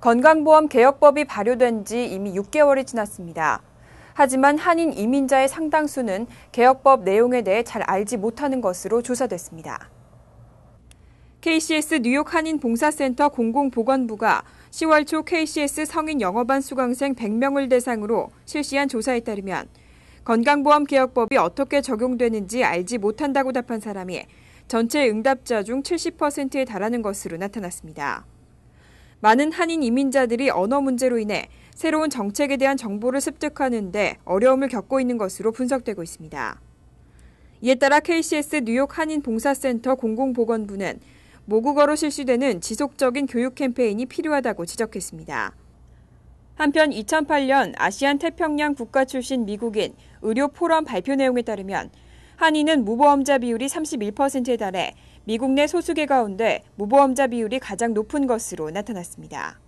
건강보험 개혁법이 발효된 지 이미 6개월이 지났습니다. 하지만 한인 이민자의 상당수는 개혁법 내용에 대해 잘 알지 못하는 것으로 조사됐습니다. KCS 뉴욕 한인 봉사센터 공공보건부가 10월 초 KCS 성인 영어반 수강생 100명을 대상으로 실시한 조사에 따르면 건강보험 개혁법이 어떻게 적용되는지 알지 못한다고 답한 사람이 전체 응답자 중 70%에 달하는 것으로 나타났습니다. 많은 한인 이민자들이 언어 문제로 인해 새로운 정책에 대한 정보를 습득하는데 어려움을 겪고 있는 것으로 분석되고 있습니다. 이에 따라 KCS 뉴욕 한인 봉사센터 공공보건부는 모국어로 실시되는 지속적인 교육 캠페인이 필요하다고 지적했습니다. 한편 2008년 아시안 태평양 국가 출신 미국인 의료 포럼 발표 내용에 따르면 한인은 무보험자 비율이 31%에 달해 미국 내 소수계 가운데 무보험자 비율이 가장 높은 것으로 나타났습니다.